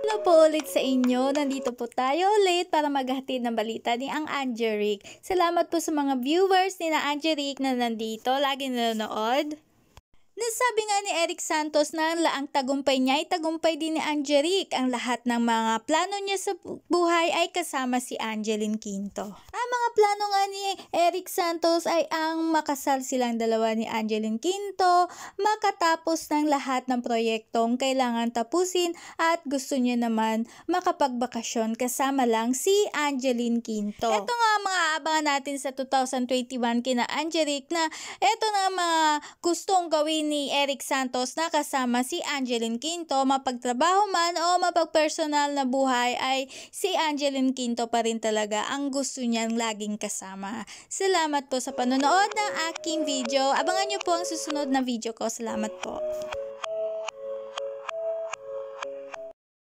Hello po ulit sa inyo. Nandito po tayo ulit para maghatid ng balita ni Ang Angelic. Salamat po sa mga viewers ni na Angelic na nandito, lagi nanonood. Nasabi nga ni Eric Santos na ang laang tagumpay niya ay tagumpay din ni Angelic. Ang lahat ng mga plano niya sa buhay ay kasama si Angeline Quinto plano nga ni Eric Santos ay ang makasal silang dalawa ni Angeline Quinto makatapos ng lahat ng proyektong kailangan tapusin at gusto niya naman makapagbakasyon kasama lang si Angeline Quinto. Ito nga ang mga aabangan natin sa 2021 kina Angelique na eto na ang mga gustong gawin ni Eric Santos na kasama si Angeline Quinto. Mapagtrabaho man o mapagpersonal na buhay ay si Angeline Quinto pa rin talaga ang gusto niyang laging kasama. Salamat po sa panonood ng aking video. Abangan niyo po ang susunod na video ko. Salamat po.